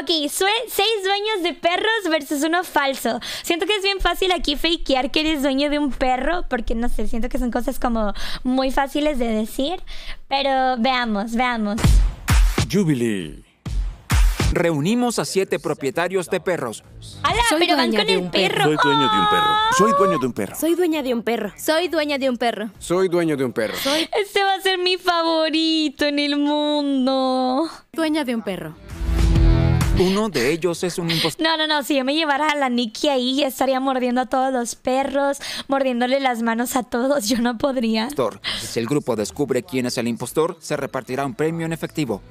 Ok, seis dueños de perros versus uno falso. Siento que es bien fácil aquí fakear que eres dueño de un perro, porque no sé, siento que son cosas como muy fáciles de decir. Pero veamos, veamos. Jubilee. Reunimos a siete propietarios de perros. ¡Hala! pero van con el perro. Soy dueño de un perro. Soy dueño de un perro. Soy dueña de un perro. Soy dueña de un perro. Soy dueño de un perro. Este va a ser mi favorito en el mundo. dueña de un perro uno de ellos es un impostor. No, no, no, si yo me llevara a la Nikki ahí, estaría mordiendo a todos los perros, mordiéndole las manos a todos, yo no podría. Si el grupo descubre quién es el impostor, se repartirá un premio en efectivo.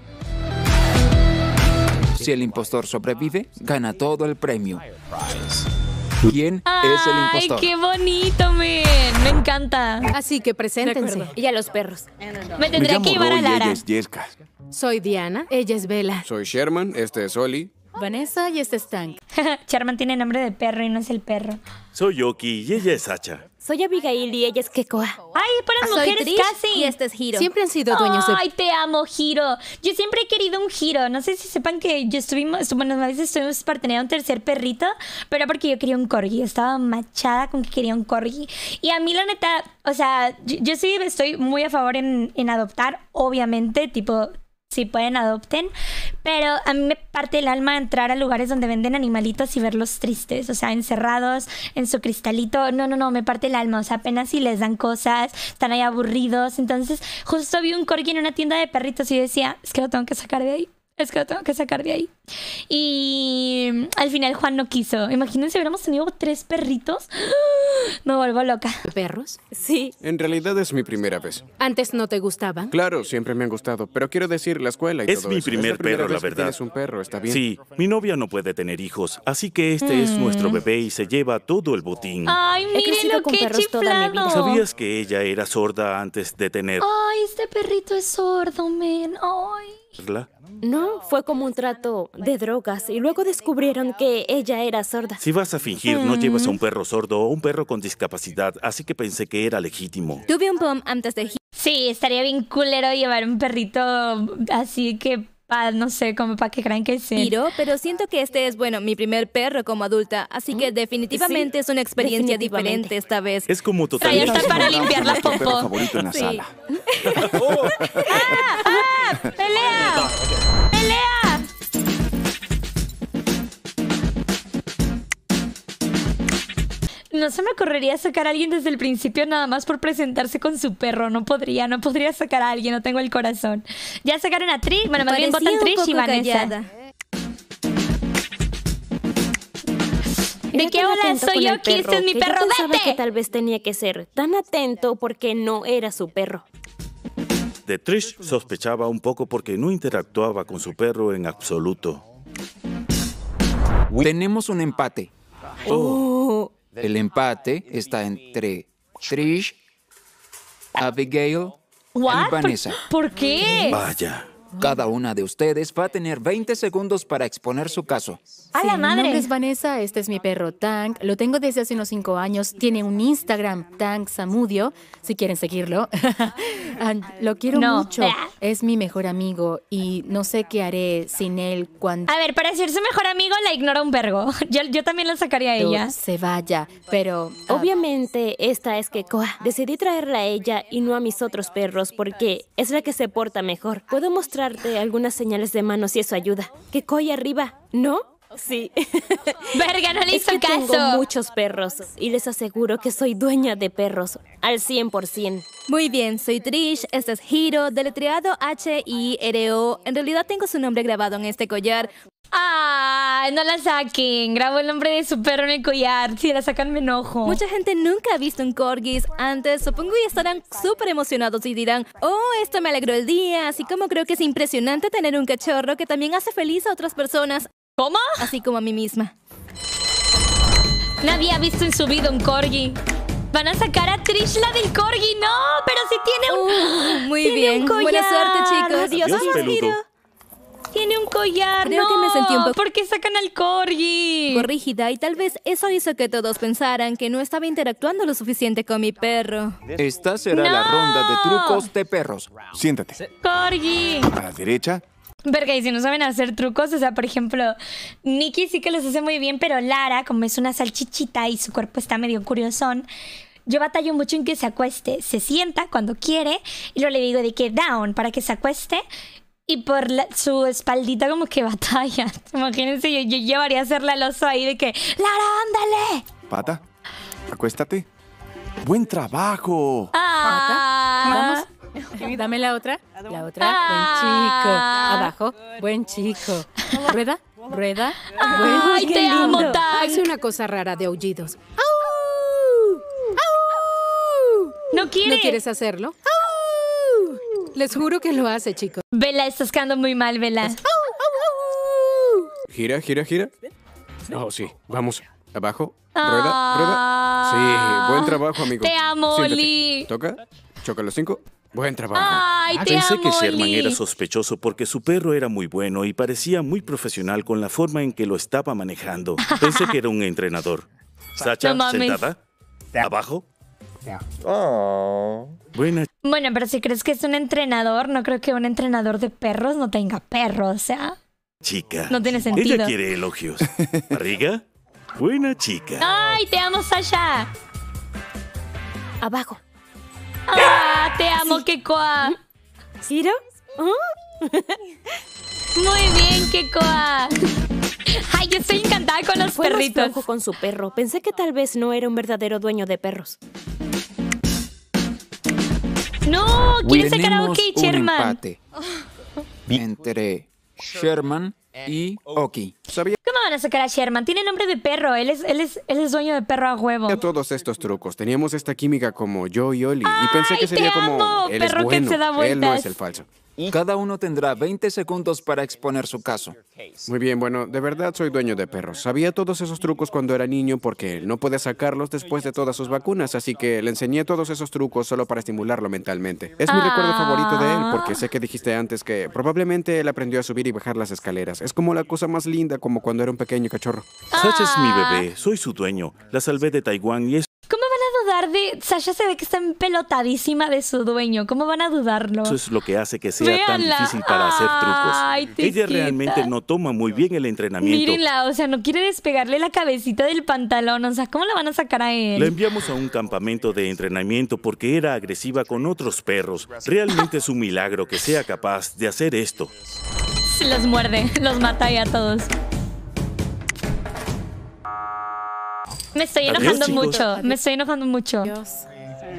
Si el impostor sobrevive, gana todo el premio quién es el impostor. ¡Ay, qué bonito, men! Me encanta. Así que preséntense. Y a los perros. Me tendré que llevar a Lara. Ella Soy Diana, ella es Bella. Soy Sherman, este es Oli. Vanessa y este es Tank. Sherman tiene nombre de perro y no es el perro. Soy Yoki y ella es Hacha. Soy Abigail y ella es Kekoa. ¡Ay, para mujeres casi! Y este es Hiro. Siempre han sido dueños de... ¡Ay, te amo, Hiro! Yo siempre he querido un Hiro. No sé si sepan que yo estuvimos... Bueno, a veces estuvimos para tener un tercer perrito, pero porque yo quería un corgi. Estaba machada con que quería un corgi. Y a mí, la neta, o sea, yo, sí estoy muy a favor en, en adoptar, obviamente. Tipo, si pueden, adopten. Pero a mí me parte el alma entrar a lugares donde venden animalitos y verlos tristes, o sea, encerrados en su cristalito. No, no, no, me parte el alma. O sea, apenas si les dan cosas, están ahí aburridos. Entonces, justo vi un corgi en una tienda de perritos y decía, es que lo tengo que sacar de ahí es que lo tengo que sacar de ahí. Y al final Juan no quiso. Imagínense, hubiéramos tenido tres perritos. Me vuelvo loca. ¿Perros? Sí. En realidad es mi primera vez. ¿Antes no te gustaban? Claro, siempre me han gustado, pero quiero decir la escuela y es todo mi primer perro, la verdad. Es un perro, está bien. Sí, mi novia no puede tener hijos, así que este es mm. nuestro bebé y se lleva todo el botín. Ay, miren lo que ¿Sabías que ella era sorda antes de tener? Ay, este perrito es sordo, men. Ay. No, fue como un trato de drogas y luego descubrieron que ella era sorda. Si vas a fingir, no llevas a un mm. perro sordo o un perro con discapacidad, así que pensé que era legítimo. Tuve un pom antes de... Sí, estaría bien culero llevar un perrito así que no sé, como para que crean que sí. pero siento que este es, bueno, mi primer perro como adulta, así que mm, definitivamente es una experiencia diferente esta vez. Es como totalmente. para limpiar la popó. favorito en la sala. ¡Ah! ¡Ah! ¡Pelea! No se me ocurriría sacar a alguien desde el principio nada más por presentarse con su perro. No podría, no podría sacar a alguien, no tengo el corazón. Ya sacaron a Trish, bueno, me bien Trish y Vanessa. ¿De qué hola soy yo? ¿Quién es mi perro? ¡Vete! que tal vez tenía que ser tan atento porque no era su perro. De Trish sospechaba un poco porque no interactuaba con su perro en absoluto. Tenemos un empate. Oh. El empate está entre Trish, Abigail y Vanessa. ¿Por qué? Vaya. Cada una de ustedes va a tener 20 segundos para exponer su caso. ¡A la madre! Mi nombre es Vanessa, este es mi perro Tank. Lo tengo desde hace unos 5 años. Tiene un Instagram, Tank Samudio, si quieren seguirlo. lo quiero mucho. Es mi mejor amigo y no sé qué haré sin él cuando. A ver, para decir su mejor amigo, la ignora un vergo. Yo, yo también la sacaría a ella. Se vaya, pero. Ah. Obviamente, esta es que Decidí traerla a ella y no a mis otros perros porque es la que se porta mejor. Puedo mostrar mostrarte algunas señales de mano, si eso ayuda. Que coy arriba, ¿no? Sí. Verga, no le hizo Tengo muchos perros y les aseguro que soy dueña de perros al 100%. Muy bien, soy Trish, este es Hiro, deletreado H-I-R-O. En realidad tengo su nombre grabado en este collar. ¡Ah! No la saquen. grabo el nombre de su perro en el collar. Si la sacan, me enojo. Mucha gente nunca ha visto un corgis antes. Supongo que estarán súper emocionados y dirán: Oh, esto me alegró el día. Así como creo que es impresionante tener un cachorro que también hace feliz a otras personas. ¿Cómo? Así como a mí misma. Nadie ha visto en su vida un corgi. Van a sacar a Trishla del corgi, no, pero si tiene un. Uh, muy bien. Buena suerte, chicos. Adiós, Tiene un collar. no, que el ¿Por qué sacan al corgi? Corrígida, y tal vez eso hizo que todos pensaran que no estaba interactuando lo suficiente con mi perro. Esta será la ronda de trucos de perros. Siéntate. Corgi. A la derecha, Verga, y si no saben hacer trucos, o sea, por ejemplo, Nikki sí que los hace muy bien, pero Lara, como es una salchichita y su cuerpo está medio curiosón, yo batallo mucho en que se acueste, se sienta cuando quiere, y lo le digo de que down para que se acueste, y por su espaldita como que batalla. Imagínense, yo, yo llevaría a hacerle al oso ahí de que, Lara, ándale. Pata, acuéstate. Buen trabajo. Ah. ¿Pata? Vamos dame la otra. La otra. buen ah. chico. Abajo. Buen chico. Rueda. Rueda. ¡Ay, te amo, Hace una cosa rara de aullidos. No quiere. ¿No quieres hacerlo? Les juro que lo hace, chico. Vela, estás quedando muy mal, Vela. Gira, gira, gira. No, oh, sí. Vamos. Abajo. Rueda, rueda. Ah. Sí, buen trabajo, amigo. Te amo, Toca. Choca los cinco. Buen trabajo. Ay, ah, Pensé que Sherman era sospechoso porque su perro era muy bueno y parecía muy profesional con la forma en que lo estaba manejando. Pensé que era un entrenador. Sacha, sentada. Abajo. Oh. Bueno, pero si crees que es un entrenador, no creo que un entrenador de perros no tenga perros o ¿eh? sea. Chica. No tiene sentido. Ella quiere elogios. ¿Barriga? Buena chica. ¡Ay, te amo, Sasha! Abajo. Ah, te amo, Kekoa. ¿Ciro? ¿Oh? Muy bien, Kekoa. Ay, estoy encantada con los Fue perritos. con su perro. Pensé que tal vez no era un verdadero dueño de perros. No, ¿quién sacar a Oki Sherman? Empate entre Sherman y Oki. ¿Sabía van a sacar a Sherman. Tiene nombre de perro. Él es, él es, él es dueño de perro a huevo. Todos estos trucos. Teníamos esta química como yo y Oli. Y pensé que sería como. Él perro que se da vueltas. Él no es el falso. Cada uno tendrá 20 segundos para exponer su caso. Muy bien, bueno, de verdad soy dueño de perros. Sabía todos esos trucos cuando era niño porque él no podía sacarlos después de todas sus vacunas, así que le enseñé todos esos trucos solo para estimularlo mentalmente. Es mi recuerdo ah. favorito de él porque sé que dijiste antes que probablemente él aprendió a subir y bajar las escaleras. Es como la cosa más linda como cuando era un pequeño cachorro. Ah. Sasha es mi bebé, soy su dueño. La salvé de Taiwán y es sea, Sasha se ve que está empelotadísima de su dueño. ¿Cómo van a dudarlo? Eso es lo que hace que sea tan difícil para hacer trucos. Ella realmente no toma muy bien el entrenamiento. Mírenla, o sea, no quiere despegarle la cabecita del pantalón. O sea, ¿cómo la van a sacar a él? La enviamos a un campamento de entrenamiento porque era agresiva con otros perros. Realmente es un milagro que sea capaz de hacer esto. Se Los muerde, los mata ya a todos. Me estoy enojando mucho. Me estoy enojando mucho. Adiós.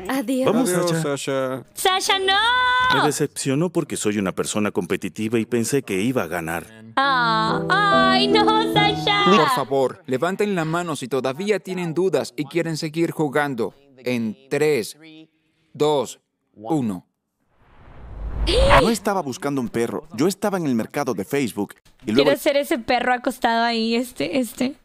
Adiós. Sasha. Sasha. no! Me decepcionó porque soy una persona competitiva y pensé que iba a ganar. Ah, ¡Ay, no, Sasha! Por favor, levanten la mano si todavía tienen dudas y quieren seguir jugando. En 3, 2, 1. No estaba buscando un perro. Yo estaba en el mercado de Facebook. Y Quiero ser ese perro acostado ahí, este, este.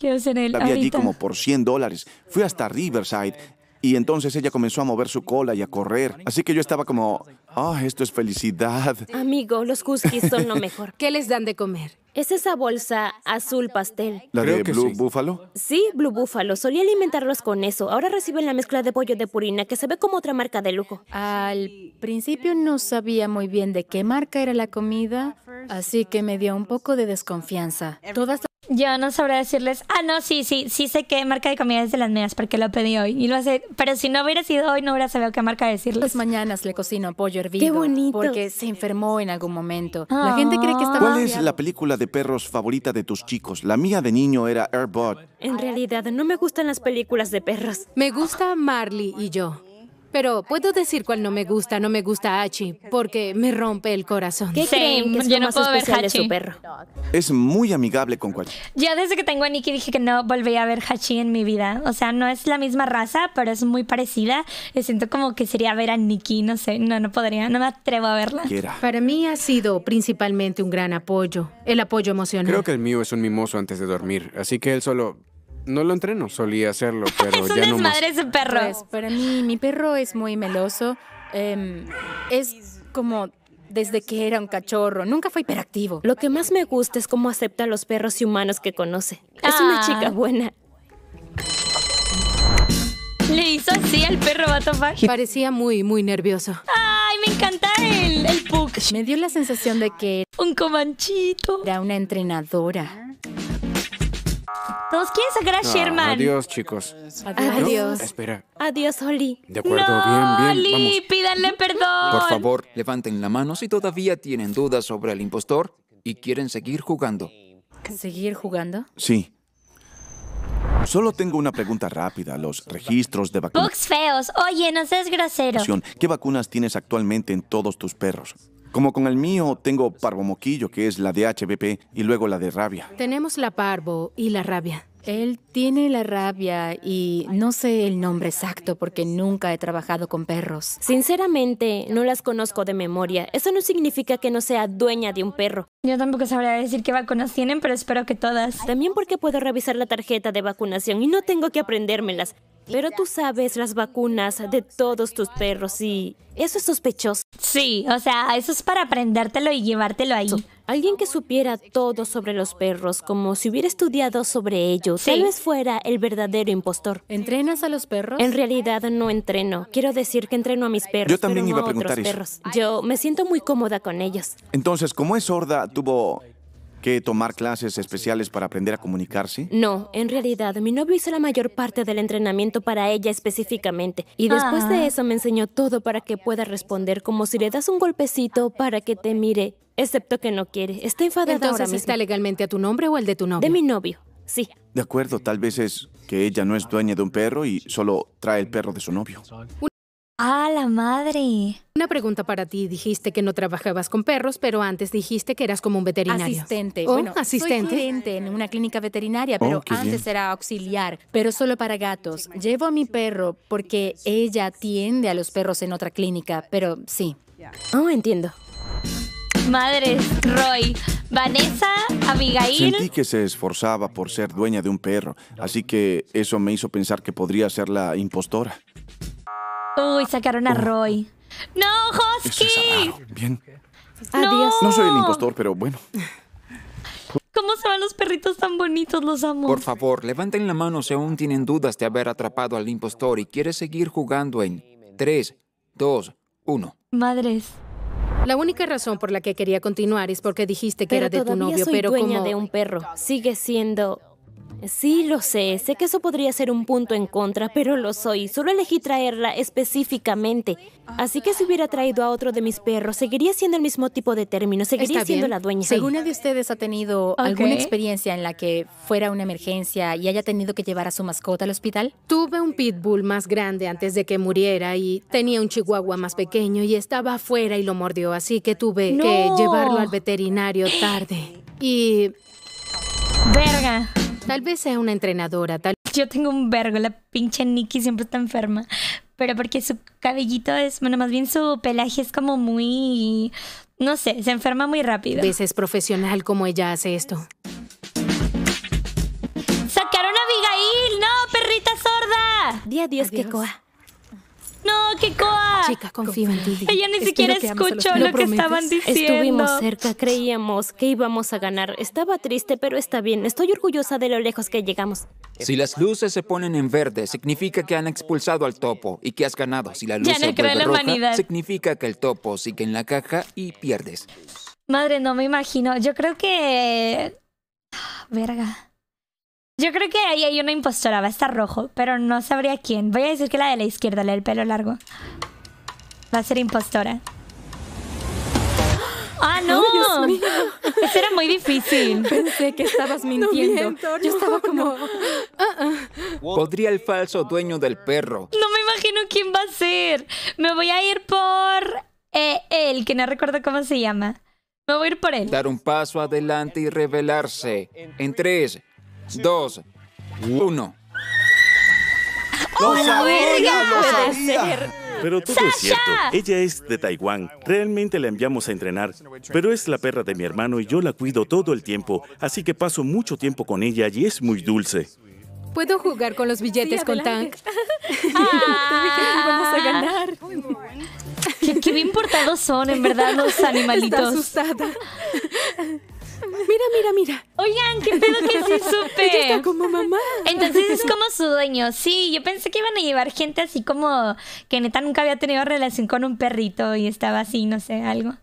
La vi allí como por 100 dólares. Fui hasta Riverside y entonces ella comenzó a mover su cola y a correr. Así que yo estaba como, ah, esto es felicidad. Amigo, los huskies son lo mejor. ¿Qué les dan de comer? Es esa bolsa azul pastel. ¿La de Blue Buffalo? Sí, Blue Buffalo. Solía alimentarlos con eso. Ahora reciben la mezcla de pollo de purina, que se ve como otra marca de lujo. Al principio no sabía muy bien de qué marca era la comida, así que me dio un poco de desconfianza. Todas yo no sabré decirles, ah, no, sí, sí, sí sé qué marca de comida es de las mías porque lo pedí hoy. Y lo hace, pero si no hubiera sido hoy, no hubiera sabido qué marca decirles. Las mañanas le cocino pollo hervido. Qué bonito. Porque se enfermó en algún momento. La ah. gente cree que estaba. ¿Cuál es la película de perros favorita de tus chicos? La mía de niño era Bud. En realidad, no me gustan las películas de perros. Me gusta Marley y yo. Pero puedo decir cuál no me gusta. No me gusta Hachi porque me rompe el corazón. que es no su perro? Es muy amigable con cualquier. Ya desde que tengo a Nikki dije que no volví a ver Hachi en mi vida. O sea, no es la misma raza, pero es muy parecida. Me siento como que sería ver a Nikki, no sé, no, no podría, no me atrevo a verla. Para mí ha sido principalmente un gran apoyo, el apoyo emocional. Creo que el mío es un mimoso antes de dormir, así que él solo no lo entreno, solía hacerlo, pero ya no más. ese perro. Pues, para mí, mi perro es muy meloso. Em, es como desde que era un cachorro. Nunca fue hiperactivo. Lo que más me gusta es cómo acepta a los perros y humanos que conoce. Es una ah. chica buena. Le hizo así al perro Batofag. Parecía muy, muy nervioso. ¡Ay, me encanta el, el Pug Me dio la sensación de que... Un comanchito. Era una entrenadora. ¿Quién sacará a Sherman? Adiós, chicos. Adiós. adiós. Espera. Adiós, Oli. De acuerdo, bien, bien. Oli, pídanle perdón. Por favor, levanten la mano si todavía tienen dudas sobre el impostor y quieren seguir jugando. ¿Seguir jugando? Sí. Solo tengo una pregunta rápida. Los registros de vacunas. Bugs feos. Oye, no seas grosero. ¿Qué vacunas tienes actualmente en todos tus perros? Como con el mío, tengo parvo moquillo, que es la de HBP, y luego la de rabia. Tenemos la parvo y la rabia. Él tiene la rabia y no sé el nombre exacto porque nunca he trabajado con perros. Sinceramente, no las conozco de memoria. Eso no significa que no sea dueña de un perro. Yo tampoco sabría decir qué vacunas tienen, pero espero que todas. También porque puedo revisar la tarjeta de vacunación y no tengo que aprendérmelas. Pero tú sabes las vacunas de todos tus perros y eso es sospechoso. Sí, o sea, eso es para aprendértelo y llevártelo ahí. Alguien que supiera todo sobre los perros, como si hubiera estudiado sobre ellos, tal vez fuera el verdadero impostor. ¿Entrenas a los perros? En realidad no entreno. Quiero decir que entreno a mis perros. Yo también iba a preguntar otros eso. Perros. Yo me siento muy cómoda con ellos. Entonces, como es sorda, tuvo ¿Que tomar clases especiales para aprender a comunicarse? No, en realidad mi novio hizo la mayor parte del entrenamiento para ella específicamente y después de ah. eso me enseñó todo para que pueda responder como si le das un golpecito para que te mire, excepto que no quiere. Está enfadada ahora mismo. ¿está legalmente a tu nombre o al de tu novio? De mi novio, sí. De acuerdo, tal vez es que ella no es dueña de un perro y solo trae el perro de su novio. A ah, la madre! Una pregunta para ti. Dijiste que no trabajabas con perros, pero antes dijiste que eras como un veterinario. Asistente. Oh, bueno, asistente. en una clínica veterinaria, oh, pero antes era auxiliar, pero solo para gatos. Llevo a mi perro porque ella atiende a los perros en otra clínica, pero sí. Oh, entiendo. Madres, Roy, Vanessa, Abigail. Sentí que se esforzaba por ser dueña de un perro, así que eso me hizo pensar que podría ser la impostora. Uy, oh, sacaron a oh, oh. Roy. ¡No, Hosky! Ah, bien. Adiós. No soy el impostor, pero bueno. ¿Cómo se van los perritos tan bonitos? Los amo. Por favor, levanten la mano si aún tienen dudas de haber atrapado al impostor y quiere seguir jugando en 3, 2, 1. Madres. La única razón por la que quería continuar es porque dijiste que era de tu novio, pero dueña de un perro, sigue siendo Sí, lo sé, sé que eso podría ser un punto en contra, pero lo soy. Solo elegí traerla específicamente. Así que si hubiera traído a otro de mis perros, seguiría siendo el mismo tipo de término, seguiría siendo la dueña. ¿Alguna de ustedes ha tenido alguna experiencia en la que fuera una emergencia y haya tenido que llevar a su mascota al hospital? Tuve un pitbull más grande antes de que muriera y tenía un chihuahua más pequeño y estaba afuera y lo mordió, así que tuve que llevarlo al veterinario tarde. Y... Verga. Tal vez sea una entrenadora, tal Yo tengo un vergo, la pinche Nikki siempre está enferma. Pero porque su cabellito es, bueno, más bien su pelaje es como muy, no sé, se enferma muy rápido. vez es profesional como ella hace esto. ¡Sacaron a Abigail! ¡No, perrita sorda! Día Dios que coa. No, qué coa. Chica, confío en ti. Ella ni siquiera escuchó lo, que estaban diciendo. Estuvimos cerca, creíamos que íbamos a ganar. Estaba triste, pero está bien. Estoy orgullosa de lo lejos que llegamos. Si las luces se ponen en verde, significa que han expulsado al topo y que has ganado. Si la luz se significa que el topo sigue en la caja y pierdes. Madre, no me imagino. Yo creo que... Verga. Yo creo que ahí hay una impostora, va a estar rojo, pero no sabría quién. Voy a decir que la de la izquierda, la del pelo largo. Va a ser impostora. ¡Ah, no! Eso era muy difícil. Pensé que estabas mintiendo. Yo estaba como... Ah, ah". Podría el falso dueño del perro. No me imagino quién va a ser. Me voy a ir por... Eh, él, que no recuerdo cómo se llama. Me voy a ir por él. Dar un paso adelante y revelarse. En tres... 2, 1. ¡Oh, la Pero todo es cierto. Ella es de Taiwán. Realmente la enviamos a entrenar. Pero es la perra de mi hermano y yo la cuido todo el tiempo. Así que paso mucho tiempo con ella y es muy dulce. ¿Puedo jugar con los billetes con Tank? ah, vamos a ganar. Qué, bien portados son, en verdad, los animalitos. Está asustada mira, mira, mira. Oigan, qué pedo que sí supe. Ella está como mamá. Entonces es como su dueño. Sí, yo pensé que iban a llevar gente así como que neta nunca había tenido relación con un perrito y estaba así, no sé, algo.